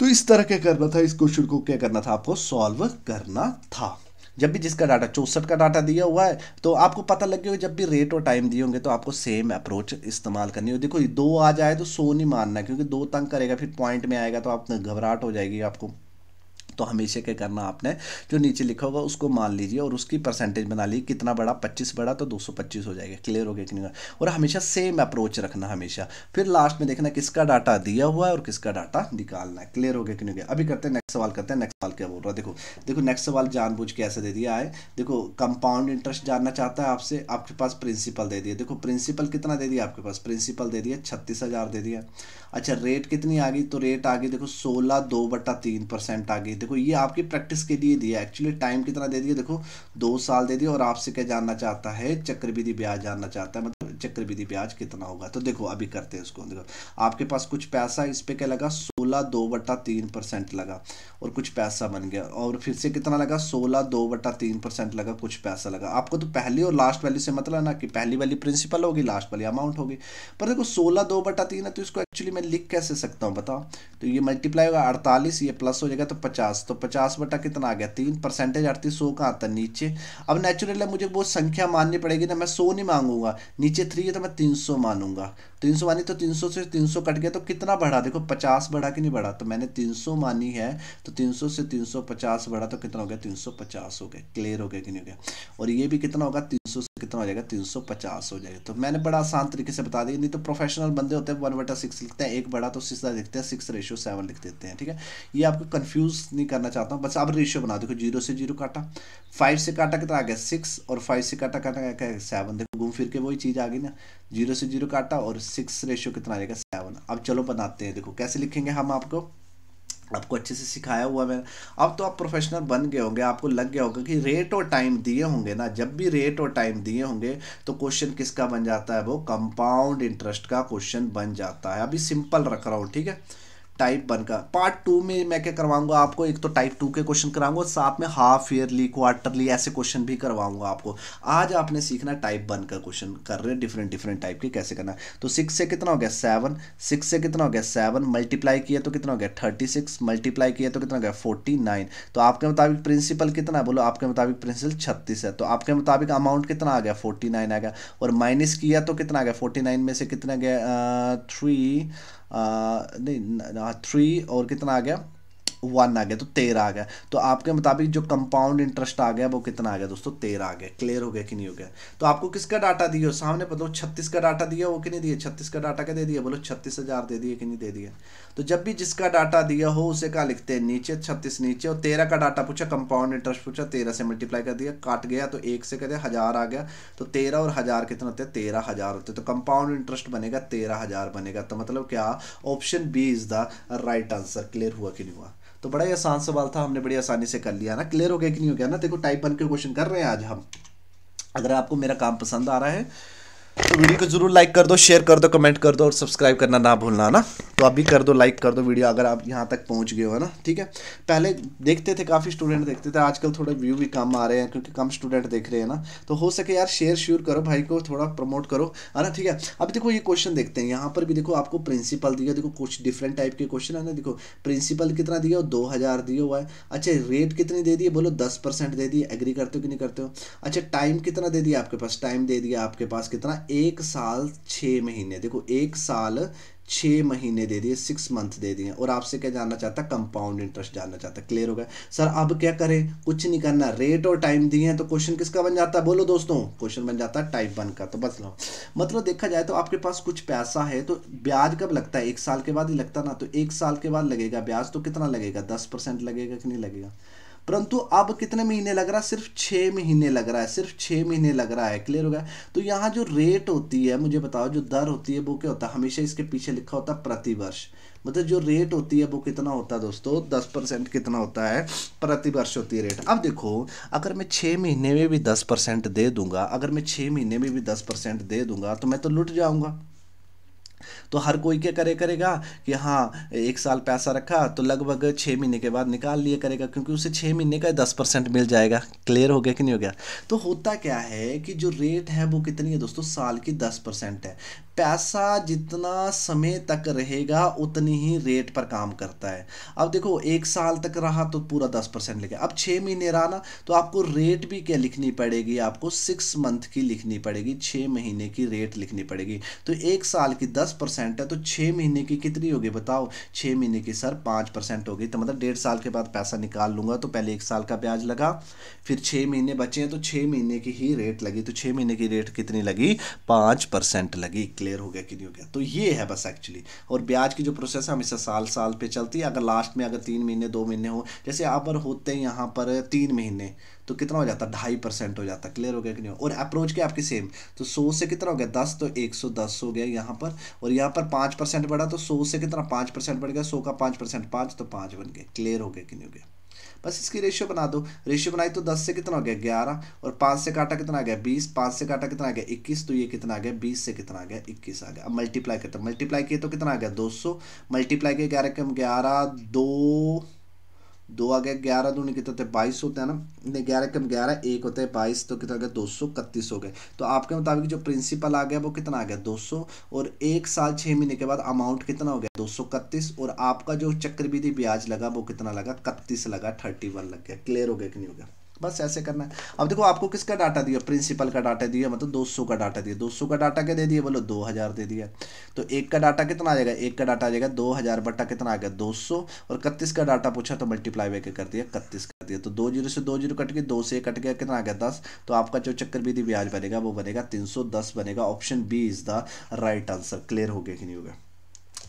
[SPEAKER 1] तो इस तरह क्या करना था इस क्वेश्चन को क्या करना था आपको सॉल्व करना था जब भी जिसका डाटा चौंसठ का डाटा दिया हुआ है तो आपको पता लग गया जब भी रेट और टाइम दिए होंगे तो आपको सेम अप्रोच इस्तेमाल करनी हो देखो दो आ जाए तो सो नहीं मानना क्योंकि दो तंग करेगा फिर पॉइंट में आएगा तो आप घबराहट हो जाएगी आपको तो हमेशा क्या करना आपने जो नीचे लिखा होगा उसको मान लीजिए और उसकी परसेंटेज बना लीजिए कितना बड़ा पच्चीस बड़ा तो दो सौ पच्चीस हो जाएगा क्लियर हो गया कि नहीं और हमेशा सेम अप्रोच रखना हमेशा फिर लास्ट में देखना किसका डाटा दिया हुआ है और किसका डाटा निकालना है क्लियर हो गया कि नहीं गया अभी करते हैं नेक्स्ट सवाल करते हैं नेक्स्ट सवाल क्या बोल रहा है देखो देखो नेक्स्ट सवाल जानबूझ के ऐसे दे दिया है देखो कंपाउंड इंटरेस्ट जानना चाहता है आपसे आपके पास प्रिंसिपल दे दिया देखो प्रिंसिपल कितना दे दिया आपके पास प्रिंसिपल दे दिया छत्तीस हज़ार दे दिया अच्छा रेट कितनी आ गई तो रेट आ गई देखो सोलह दो बट्टा तीन परसेंट आ गई देखो ये आपकी प्रैक्टिस के लिए दिया एक्चुअली टाइम कितना दे दिया देखो दो साल दे दिया और आपसे क्या जानना चाहता है चक्रविधि ब्याज जानना चाहता है मतलब चक्रविधि ब्याज कितना होगा तो देखो अभी करते हैं उसको देखो आपके पास कुछ पैसा इस पर क्या लगा सोलह दो बटा तीन परसेंट लगा और कुछ पैसा बन गया और फिर से कितना लगा सोलह दो बटा तीन परसेंट लगा कुछ पैसा लगा आपको तो पहली और लास्ट वैल्यू से मतलब ना कि पहली वाली प्रिंसिपल होगी लास्ट वाली अमाउंट होगी पर देखो सोलह दो बटा तीन है तो इसको एक्चुअली मैं लिख कैसे सकता हूँ बताओ तो ये मल्टीप्लाई होगा अड़तालीस ये प्लस हो जाएगा तो पचास पचास तो पचास बटा कितना आ गया तीन परसेंटेज अड़तीस सौ का आता नीचे अब नेचुरल है मुझे वो संख्या माननी पड़ेगी ना मैं सौ नहीं मांगूंगा नीचे थ्री है तो मैं तीन सौ मानूंगा तीन सौ मानी तो तीन सौ से तीन सौ कट गया तो कितना बढ़ा देखो पचास बढ़ा कि नहीं बढ़ा तो मैंने तीन सौ मानी है तो तीन सौ से तीन सौ पचास बढ़ा तो कितना हो गया तीन सौ पचास हो गया क्लियर हो गया कि नहीं हो गया और ये भी कितना होगा सौ से कितना हो जाएगा तीन सौ पचास हो जाएगा तो मैंने बड़ा आसान तरीके से बता दिया नहीं तो प्रोफेशनल बंदे होते हैं वन बटा सिक्स लिखते हैं एक बड़ा तो सीधा लिखते हैं सिक्स रेशियो सेवन लिख देते हैं ठीक है ये आपको कन्फ्यूज नहीं करना चाहता हूँ बस आप रेशियो बना देखो जीरो से जीरो काटा फाइव से काटा कितना आ गया सिक्स और फाइव से काटा काटा क्या सेवन देखो घूम फिर के वही चीज़ आ गई ना जीरो से जीरो काटा और सिक्स रेशियो कितना आ जाएगा सेवन अब चलो बनाते हैं देखो कैसे लिखेंगे हम आपको आपको अच्छे से सिखाया हुआ मैंने अब तो आप प्रोफेशनल बन गए होंगे आपको लग गया होगा कि रेट और टाइम दिए होंगे ना जब भी रेट और टाइम दिए होंगे तो क्वेश्चन किसका बन जाता है वो कंपाउंड इंटरेस्ट का क्वेश्चन बन जाता है अभी सिंपल रख रहा हूँ ठीक है टाइप वन का पार्ट टू में मैं क्या करवाऊंगा आपको एक तो टाइप टू के क्वेश्चन कराऊंगा साथ में हाफ ईयरली क्वार्टरली ऐसे क्वेश्चन भी करवाऊंगा आपको आज आपने सीखना टाइप वन का क्वेश्चन कर रहे हैं डिफरेंट डिफरेंट टाइप के कैसे करना तो सिक्स से कितना हो गया सेवन सिक्स से कितना हो गया सेवन मल्टीप्लाई किया तो कितना हो गया थर्टी सिक्स मल्टीप्लाई किया तो कितना हो गया फोर्टी नाइन तो आपके मुताबिक प्रिंसिपल कितना है बोलो आपके मुताबिक प्रिंसिपल छत्तीस है तो आपके मुताबिक अमाउंट कितना आ गया फोर्टी नाइन आ गया और माइनस किया तो कितना आ गया फोर्टी नाइन में से कितना गया थ्री नहीं थ्री हाँ, और कितना आ गया वन आ गया तो तेरह आ गया तो आपके मुताबिक जो कंपाउंड इंटरेस्ट आ गया वो कितना आ गया दोस्तों तेरह आ गया क्लियर हो गया कि नहीं हो गया तो आपको किसका डाटा दिया सामने बताओ छत्तीस का डाटा दिया वो कि नहीं दिया छत्तीस का डाटा क्या दे दिया बोलो छत्तीस हज़ार दे दिए कि नहीं दे दिया तो जब भी जिसका डाटा दिया हो उसे क्या लिखते हैं नीचे छत्तीस नीचे और तेरह का डाटा पूछा कंपाउंड इंटरेस्ट पूछा तेरह से मल्टीप्लाई कर दिया काट गया तो एक से कहते हज़ार आ गया तो तेरह और हज़ार कितना होता है तेरह हज़ार होते तो कंपाउंड इंटरेस्ट बनेगा तेरह हज़ार बनेगा तो मतलब क्या option B is the right answer clear हुआ कि नहीं हुआ तो बड़ा ही आसान सवाल था हमने बड़ी आसानी से कर लिया ना क्लियर हो गया कि नहीं हो गया ना देखो टाइप वन के क्वेश्चन कर रहे हैं आज हम अगर आपको मेरा काम पसंद आ रहा है तो वीडियो को जरूर लाइक कर दो शेयर कर दो कमेंट कर दो और सब्सक्राइब करना ना भूलना ना तो अभी कर दो लाइक कर दो वीडियो अगर आप यहाँ तक पहुँच गए हो ना ठीक है पहले देखते थे काफ़ी स्टूडेंट देखते थे आजकल थोड़े व्यू भी कम आ रहे हैं क्योंकि कम स्टूडेंट देख रहे हैं ना तो हो सके यार शेयर श्योर करो भाई को थोड़ा प्रमोट करो है ना ठीक है अब देखो ये क्वेश्चन देखते हैं यहाँ पर भी देखो आपको प्रिंसिपल दिया देखो कुछ डिफरेंट टाइप के क्वेश्चन है ना देखो प्रिंसिपल कितना दिया हो दो हज़ार दिया हुआ है अच्छा रेट कितनी दे दिए बोलो दस परसेंट दे दिए एग्री करते हो कि नहीं करते हो अच्छा टाइम कितना दे दिया आपके पास टाइम दे दिया आपके पास कितना एक साल छः महीने देखो एक साल छः महीने दे दिए सिक्स मंथ दे दिए और आपसे क्या जानना चाहता कंपाउंड इंटरेस्ट जानना चाहता क्लियर हो गया सर अब क्या करें कुछ नहीं करना रेट और टाइम दिए हैं तो क्वेश्चन किसका बन जाता है बोलो दोस्तों क्वेश्चन बन जाता है टाइप वन का तो बस लो मतलब देखा जाए तो आपके पास कुछ पैसा है तो ब्याज कब लगता है एक साल के बाद ही लगता ना तो एक साल के बाद लगेगा ब्याज तो कितना लगेगा दस लगेगा कि नहीं लगेगा परंतु अब कितने महीने लग रहा है सिर्फ छः महीने लग रहा है सिर्फ छः महीने लग रहा है क्लियर हो गया तो यहाँ जो रेट होती है मुझे बताओ जो दर होती है वो क्या होता है हमेशा इसके पीछे लिखा होता है प्रतिवर्ष मतलब जो रेट होती है वो कितना होता है दोस्तों दस परसेंट कितना होता है प्रतिवर्ष होती है रेट अब देखो अगर मैं छः महीने में भी दस परसेंट दे दूंगा अगर मैं छः महीने में भी दस परसेंट दे दूंगा तो मैं तो लुट जाऊंगा तो हर कोई क्या करे करेगा कि हाँ एक साल पैसा रखा तो लगभग छः महीने के बाद निकाल लिए करेगा क्योंकि उसे छः महीने का दस परसेंट मिल जाएगा क्लियर हो गया कि नहीं हो गया तो होता क्या है कि जो रेट है वो कितनी है दोस्तों साल की दस परसेंट है पैसा जितना समय तक रहेगा उतनी ही रेट पर काम करता है अब देखो एक साल तक रहा तो पूरा दस परसेंट लिखा अब छः महीने रहा ना तो आपको रेट भी क्या लिखनी पड़ेगी आपको सिक्स मंथ की लिखनी पड़ेगी छः महीने की रेट लिखनी पड़ेगी तो एक साल की दस परसेंट है तो छः महीने की कितनी होगी बताओ छः महीने की सर पाँच परसेंट होगी तो मतलब डेढ़ साल के बाद पैसा निकाल लूँगा तो पहले एक साल का ब्याज लगा फिर छः महीने बचे हैं तो छः महीने की ही रेट लगी तो छः महीने की रेट कितनी लगी पाँच परसेंट लगी क्लियर हो गया कि नहीं हो गया तो ये है बस एक्चुअली और ब्याज की जो प्रोसेस है हमेशा साल साल पे चलती है अगर लास्ट में अगर तीन महीने दो महीने हो जैसे आप पर होते हैं यहाँ पर तीन महीने तो कितना हो जाता है ढाई परसेंट हो जाता है क्लियर हो गया कि नहीं हो और अप्रोच के आपकी सेम तो सौ से कितना हो गया दस तो एक सौ दस हो गया यहाँ पर और यहाँ पर पाँच परसेंट बढ़ा तो सौ से कितना पाँच परसेंट बढ़ गया सौ का पाँच परसेंट पाँच तो पाँच बन गया क्लियर हो गया कि नहीं हो गया बस इसकी रेशियो बना दो रेशियो बनाई तो दस से कितना हो गया ग्यारह और पाँच से काटा कितना आ गया बीस पाँच से काटा कितना आ गया इक्कीस तो ये कितना आ गया बीस से कितना आ गया इक्कीस आ गया अब मल्टीप्लाई करते मल्टीप्लाई किए तो कितना आ गया दो सौ मल्टीप्लाई किए ग्यारह कम ग्यारह दो दो आ गया ग्यारह दूनी कितना होते बाईस होते हैं ना नहीं ग्यारह कम ग्यारह एक होते हैं बाईस तो कितना गया दो सौ इकतीस हो गए तो आपके मुताबिक जो प्रिंसिपल आ गया वो कितना आ गया दो सौ और एक साल छः महीने के बाद अमाउंट कितना हो गया दो सौ इकतीस और आपका जो चक्रविधि ब्याज लगा वो कितना लगा इकतीस लगा थर्टी वन लग गया क्लियर हो गया कि नहीं हो गया बस ऐसे करना है अब देखो आपको किसका डाटा दिया प्रिंसिपल का डाटा दिया मतलब 200 का डाटा दिया 200 का डाटा क्या दे दिया बोलो 2000 दे दिया तो एक का डाटा कितना आ जाएगा एक का डाटा आ जाएगा दो हज़ार बट्टा कितना आ गया 200 और इकतीस का डाटा पूछा तो मल्टीप्लाई वे कर दिया इकतीस कर दिया तो दो जीरो से दो जीरो कट गया दो से कट गया कितना आ गया दस तो आपका जो चक्कर ब्याज बनेगा वो बनेगा तीन बनेगा option B is the right answer clear हो गया कि नहीं हो गया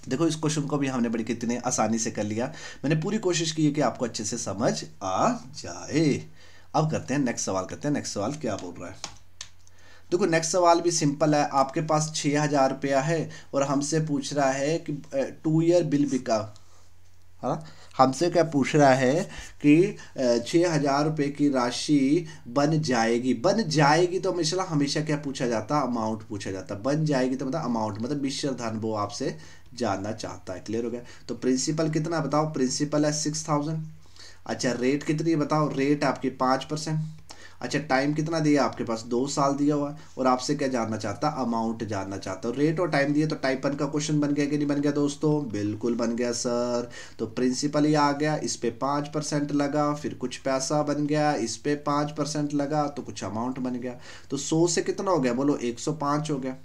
[SPEAKER 1] देखो इस क्वेश्चन को भी हमने बड़ी कितने आसानी से कर लिया मैंने पूरी कोशिश की है कि आपको अच्छे से समझ आ जाए अब करते हैं नेक्स्ट सवाल करते हैं नेक्स्ट सवाल क्या बोल रहा है देखो नेक्स्ट सवाल भी सिंपल है आपके पास छः हज़ार रुपया है और हमसे पूछ रहा है कि टू ईयर बिल बिका है हाँ? हमसे क्या पूछ रहा है कि छः हज़ार रुपये की राशि बन जाएगी बन जाएगी तो मिश्रा हमेशा क्या पूछा जाता अमाउंट पूछा जाता बन जाएगी तो मतलब अमाउंट मतलब मिश्र धन वो आपसे जानना चाहता है क्लियर हो गया तो प्रिंसिपल कितना बताओ प्रिंसिपल है सिक्स थाउजेंड अच्छा रेट कितनी बताओ रेट आपके पाँच परसेंट अच्छा टाइम कितना दिया आपके पास दो साल दिया हुआ है और आपसे क्या जानना चाहता अमाउंट जानना चाहता हूँ रेट और टाइम दिया तो टाइप वन का क्वेश्चन बन गया कि नहीं बन गया दोस्तों बिल्कुल बन गया सर तो प्रिंसिपल ही आ गया इस पर पाँच परसेंट लगा फिर कुछ पैसा बन गया इस पर पाँच परसेंट लगा तो कुछ अमाउंट बन गया तो सौ से कितना हो गया बोलो एक सौ पाँच हो गया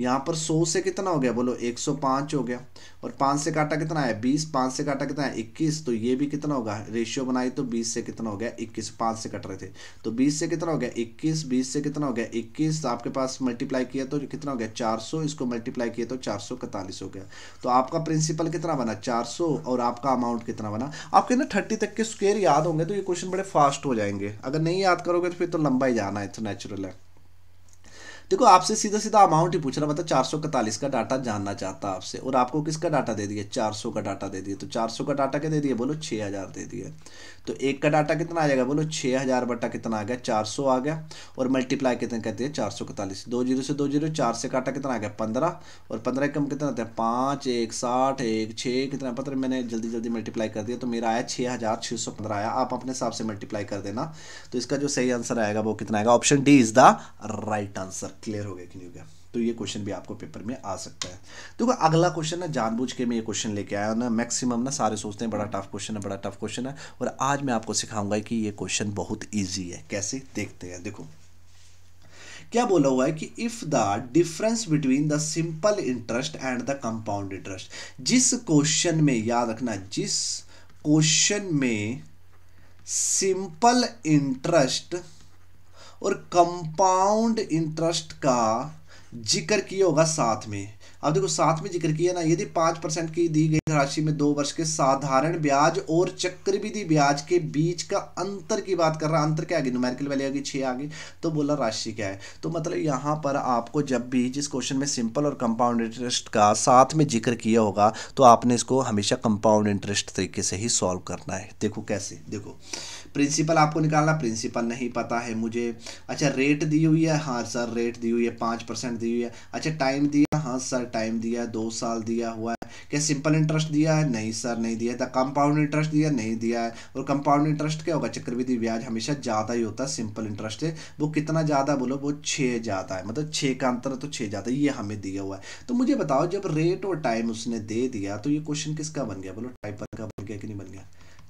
[SPEAKER 1] यहाँ पर सौ से कितना हो गया बोलो एक सौ पाँच हो गया और पाँच से काटा कितना है बीस पाँच से काटा कितना है इक्कीस तो ये भी कितना होगा रेशियो बनाई तो बीस से कितना हो गया इक्कीस पाँच से कट रहे थे तो बीस से कितना हो गया इक्कीस बीस से कितना हो गया इक्कीस तो आपके पास मल्टीप्लाई किया तो कितना हो गया चार सौ इसको मल्टीप्लाई किया तो चार सौ हो गया तो आपका प्रिंसिपल कितना बना चार सौ और आपका अमाउंट कितना बना आपके ना थर्टी तक के स्क्वेयर याद होंगे तो ये क्वेश्चन बड़े फास्ट हो जाएंगे अगर नहीं याद करोगे तो फिर तो लंबा ही जाना है तो नेचुरल है देखो आपसे सीधा सीधा अमाउंट ही पूछ रहा मतलब चार सौ इकतालीस का डाटा जानना चाहता आपसे और आपको किसका डाटा दे दिया चार सौ का डाटा दे दिया तो चार सौ का डाटा क्या दे दिया बोलो छः हज़ार दे दिया तो एक का डाटा कितना आ जाएगा बोलो छः हज़ार बटा कितना आ गया चार सौ आ गया और मल्टीप्लाई कितना कहते हैं चार सौ कैतालीस दो जीरो से दो जीरो चार से काटा कितना आ गया पंद्रह और पंद्रह कम कितना आता है पाँच एक साठ एक छः कितना पता मैंने जल्दी जल्दी मल्टीप्लाई कर दिया तो मेरा आया छः हज़ार छः सौ पंद्रह आया आप अपने हिसाब से मल्टीप्लाई कर देना तो इसका जो सही आंसर आएगा वो कितना आएगा option D is the right answer clear हो गया कि नहीं हो गया तो ये क्वेश्चन भी आपको पेपर में आ सकता है देखो अगला क्वेश्चन ना जानबूझ के मैं ये क्वेश्चन लेके आया ना मैक्सिमम ना सारे सोचते हैं बड़ा टफ क्वेश्चन है बड़ा टफ क्वेश्चन है और आज मैं आपको सिखाऊंगा कि ये क्वेश्चन बहुत ईजी है कैसे देखते हैं देखो क्या बोला हुआ है कि if the difference between the simple interest and the compound interest जिस क्वेश्चन में याद रखना जिस क्वेश्चन में सिंपल इंटरेस्ट और कंपाउंड इंटरेस्ट का जिक्र किया होगा साथ में अब देखो साथ में जिक्र किया ना यदि पाँच परसेंट की दी गई राशि में दो वर्ष के साधारण ब्याज और चक्रविधि ब्याज के बीच का अंतर की बात कर रहा अंतर क्या आगे न्यूमेरिकल वैल्यू आगे छः आगे तो बोला राशि क्या है तो मतलब यहाँ पर आपको जब भी जिस क्वेश्चन में सिंपल और कंपाउंड इंटरेस्ट का साथ में जिक्र किया होगा तो आपने इसको हमेशा कंपाउंड इंटरेस्ट तरीके से ही सॉल्व करना है देखो कैसे देखो प्रिंसिपल आपको निकालना प्रिंसिपल नहीं पता है मुझे अच्छा रेट दी हुई है हाँ सर रेट दी हुई है पाँच परसेंट दी हुई है अच्छा टाइम दिया हाँ सर टाइम दिया है दो साल दिया हुआ है क्या सिंपल इंटरेस्ट दिया है नहीं सर नहीं दिया था कंपाउंड इंटरेस्ट दिया नहीं दिया है और कंपाउंड इंटरेस्ट क्या होगा चक्रवृद्धि ब्याज हमेशा ज़्यादा ही होता है सिंपल इंटरेस्ट है वो कितना ज़्यादा बोलो वो छः ज़्यादा है मतलब छः का अंतर तो छः ज़्यादा ये हमें दिया हुआ है तो मुझे बताओ जब रेट और टाइम उसने दे दिया तो ये क्वेश्चन किसका बन गया बोलो टाइप का बन गया कि नहीं बन गया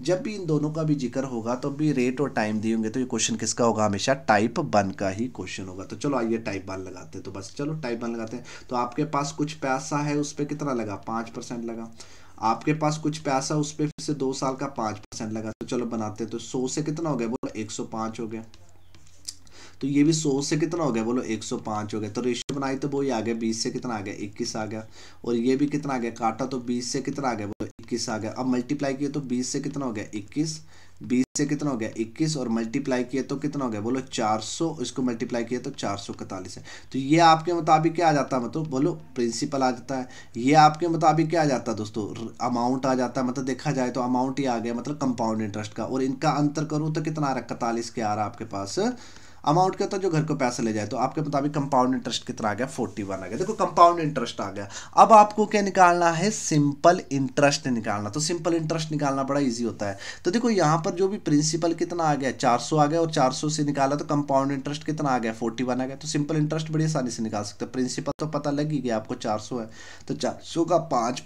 [SPEAKER 1] जब भी इन दोनों का भी जिक्र होगा तो भी रेट और टाइम दिए होंगे तो ये क्वेश्चन किसका होगा हमेशा टाइप वन का ही क्वेश्चन होगा तो चलो आइए टाइप वन लगाते हैं तो बस चलो टाइप वन लगाते हैं तो आपके पास कुछ पैसा है उस पर कितना लगा पाँच परसेंट लगा आपके पास कुछ पैसा उस पर फिर से दो साल का पाँच परसेंट लगा तो चलो बनाते हैं तो सौ से कितना हो गया बोलो एक सौ पाँच हो गया तो ये भी सौ से कितना हो गया बोलो एक सौ पाँच हो गया तो रेशियो बनाई तो वो ही आ गया बीस से कितना आ गया इक्कीस आ गया और ये भी कितना आ गया काटा तो बीस से कितना आ गया इक्कीस आ गया अब मल्टीप्लाई किए तो बीस से कितना हो गया इक्कीस बीस से कितना हो गया इक्कीस और मल्टीप्लाई किए तो कितना हो गया बोलो चार सौ इसको मल्टीप्लाई किए तो चार सौ इकतालीस है तो ये आपके मुताबिक क्या आ जाता है मतलब बोलो प्रिंसिपल आ जाता है ये आपके मुताबिक क्या आ जाता है दोस्तों अमाउंट आ जाता है मतलब देखा जाए तो अमाउंट ही आ गया मतलब कंपाउंड इंटरेस्ट का और इनका अंतर करूँ तो कितना आ रहा है इकतालीस के आ रहा है आपके पास अमाउंट क्या होता है जो घर को पैसा ले जाए तो आपके मुताबिक कंपाउंड इंटरेस्ट कितना आ गया फोर्टी वन आ गया देखो कंपाउंड इंटरेस्ट आ गया अब आपको क्या निकालना है सिंपल इंटरेस्ट निकालना तो सिंपल इंटरेस्ट निकालना बड़ा ईजी होता है तो देखो यहाँ पर जो भी प्रिंसिपल कितना आ गया चार आ गया और चार से निकाला तो कंपाउंड इंटरेस्ट कितना आ गया फोर्टी आ गया तो सिंपल इंटरेस्ट बड़ी आसानी से निकाल सकते हैं प्रिंसिपल तो पता लग ही गया आपको चार है तो चार का पाँच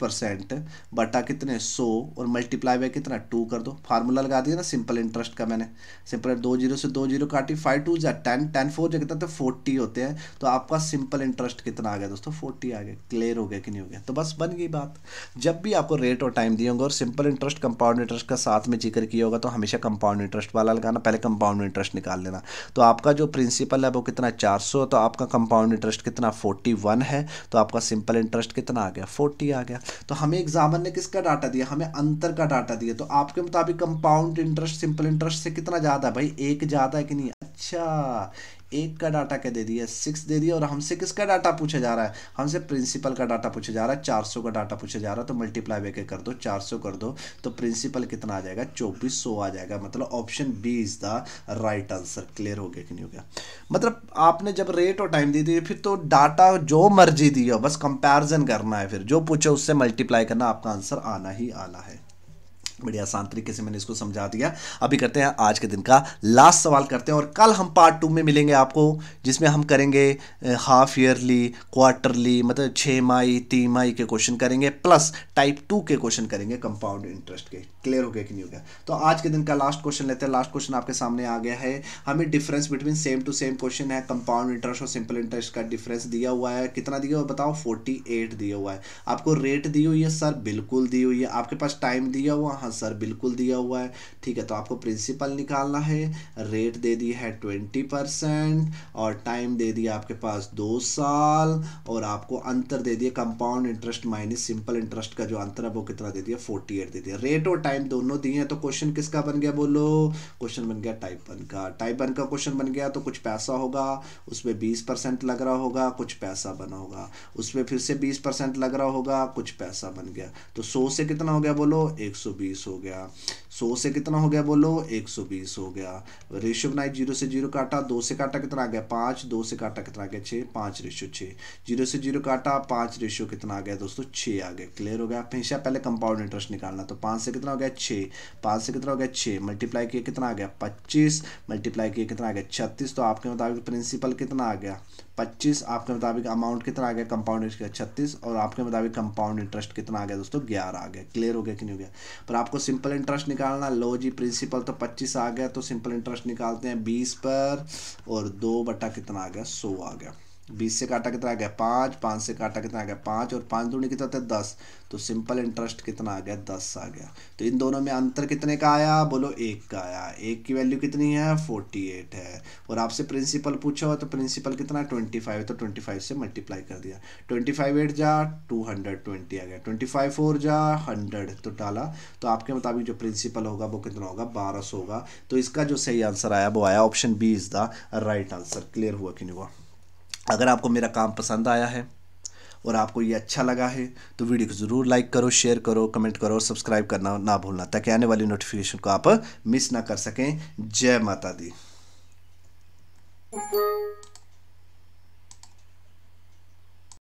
[SPEAKER 1] बटा कितने सौ और मल्टीप्लाई बाय कितना टू कर दो फार्मूला लगा दिया ना सिंपल इंटरेस्ट का मैंने सिंपल दो जीरो से दो जीरो काटी फाइव टू जा टेन टेन फोर जो कितना फोर्टी होते हैं तो आपका सिंपल इंटरेस्ट कितना आ गया दोस्तों फोर्टी आ गया क्लियर हो गया कि नहीं हो गया तो बस बन गई बात जब भी आपको रेट और टाइम दिए होंगे और सिंपल इंटरेस्ट कंपाउंड इंटरेस्ट का साथ में जिक्र किया होगा तो हमेशा कंपाउंड इंटरेस्ट वाला लगाना पहले कंपाउंड इंटरेस्ट निकाल लेना तो आपका जो प्रिंसिपल है वो कितना चार सौ तो आपका कंपाउंड इंटरेस्ट कितना फोर्टी वन है तो आपका सिंपल इंटरेस्ट कितना आ गया फोर्टी आ गया तो हमें एग्जामर ने किसका डाटा दिया हमें अंतर का डाटा दिया तो आपके मुताबिक कंपाउंड इंटरेस्ट सिंपल इंटरेस्ट से कितना ज़्यादा है भाई एक ज़्यादा है कि नहीं अच्छा एक का डाटा क्या दे दिया सिक्स दे दिया और हमसे किसका डाटा पूछा जा रहा है हमसे प्रिंसिपल का डाटा पूछा जा रहा है चार सौ का डाटा पूछा जा रहा है तो मल्टीप्लाई करके कर दो चार सौ कर दो तो प्रिंसिपल कितना आ जाएगा चौबीस सौ आ जाएगा मतलब option B is the right answer clear हो गया कि नहीं हो गया मतलब आपने जब रेट और टाइम दे दिए फिर तो डाटा जो मर्जी हो बस कंपेरिजन करना है फिर जो पूछो उससे मल्टीप्लाई करना आपका आंसर आना ही आना है बढ़िया आसान तरीके से मैंने इसको समझा दिया अभी करते हैं आज के दिन का लास्ट सवाल करते हैं और कल हम पार्ट टू में मिलेंगे आपको जिसमें हम करेंगे हाफ ईयरली क्वार्टरली मतलब छः माही तीन माही के क्वेश्चन करेंगे प्लस टाइप टू के क्वेश्चन करेंगे कंपाउंड इंटरेस्ट के क्लियर हो गया कि नहीं हो गया तो आज के दिन का लास्ट क्वेश्चन लेते हैं लास्ट क्वेश्चन आपके सामने आ गया है हमें difference between same to same question है कंपाउंड इंटरेस्ट और सिंपल इंटरेस्ट का डिफरेंस दिया हुआ है कितना दिया हुआ बताओ फोर्टी दिया हुआ है आपको रेट दी हुई है सर बिल्कुल दी हुई है आपके पास टाइम दिया हुआ हाँ आंसर बिल्कुल दिया हुआ है ठीक है तो आपको प्रिंसिपल निकालना है रेट दे दी है ट्वेंटी परसेंट और टाइम दे दिया आपके पास दो साल और आपको अंतर दे दिया compound interest minus simple interest का जो अंतर है वो कितना दे दिया फोर्टी दे दिया रेट और टाइम दोनों दिए हैं तो क्वेश्चन किसका बन गया बोलो क्वेश्चन बन गया टाइप वन का टाइप वन का क्वेश्चन बन गया तो कुछ पैसा होगा उसमें बीस लग रहा होगा कुछ पैसा बना होगा उसमें फिर से बीस लग रहा होगा कुछ पैसा बन गया तो सौ से कितना हो गया बोलो एक सौ बीस इंक्रीज़ हो गया सौ से कितना हो गया बोलो एक सौ बीस हो गया रेशियो बनाए जीरो से जीरो काटा दो से काटा कितना आ गया पाँच दो से काटा कितना आ गया छः पाँच रेशियो छः जीरो से जीरो काटा पाँच रेशियो कितना आ गया दोस्तों छः आ गया क्लियर हो गया हमेशा पहले कंपाउंड इंटरेस्ट निकालना तो पाँच से कितना हो गया छः पाँच से कितना हो गया छः मल्टीप्लाई किया कितना आ गया पच्चीस मल्टीप्लाई किया कितना आ गया छत्तीस तो आपके मुताबिक प्रिंसिपल कितना आ गया पच्चीस आपके मुताबिक अमाउंट कितना आ गया कंपाउंड इंटरेस्ट छत्तीस और आपके मुताबिक कंपाउंड इंटरेस्ट कितना आ गया दोस्तों ग्यारह आ गया क्लियर हो गया कि नहीं हो गया पर आपको सिंपल इंटरेस्ट निकाल निकालना लो जी प्रिंसिपल तो पच्चीस आ गया तो सिंपल इंटरेस्ट निकालते हैं बीस पर और दो बटा कितना आ गया सौ आ गया बीस से काटा कितना आ गया पाँच पाँच से काटा कितना आ गया पाँच और पाँच दूनी कितना था दस तो सिंपल इंटरेस्ट कितना आ गया दस आ गया तो इन दोनों में अंतर कितने का आया बोलो एक का आया एक की वैल्यू कितनी है फोर्टी एट है और आपसे प्रिंसिपल पूछो तो प्रिंसिपल कितना ट्वेंटी फाइव तो ट्वेंटी फाइव से मल्टीप्लाई कर दिया ट्वेंटी फाइव एट जा टू हंड्रेड ट्वेंटी आ गया ट्वेंटी फाइव फोर जा हंड्रेड तो डाला तो आपके मुताबिक जो प्रिंसिपल होगा वो कितना होगा बारह सौ होगा तो इसका जो सही आंसर आया वो आया option B is the right answer clear हुआ कि नहीं हुआ अगर आपको मेरा काम पसंद आया है और आपको ये अच्छा लगा है तो वीडियो को ज़रूर लाइक करो शेयर करो कमेंट करो और सब्सक्राइब करना ना भूलना ताकि आने वाली नोटिफिकेशन को आप मिस ना कर सकें जय माता दी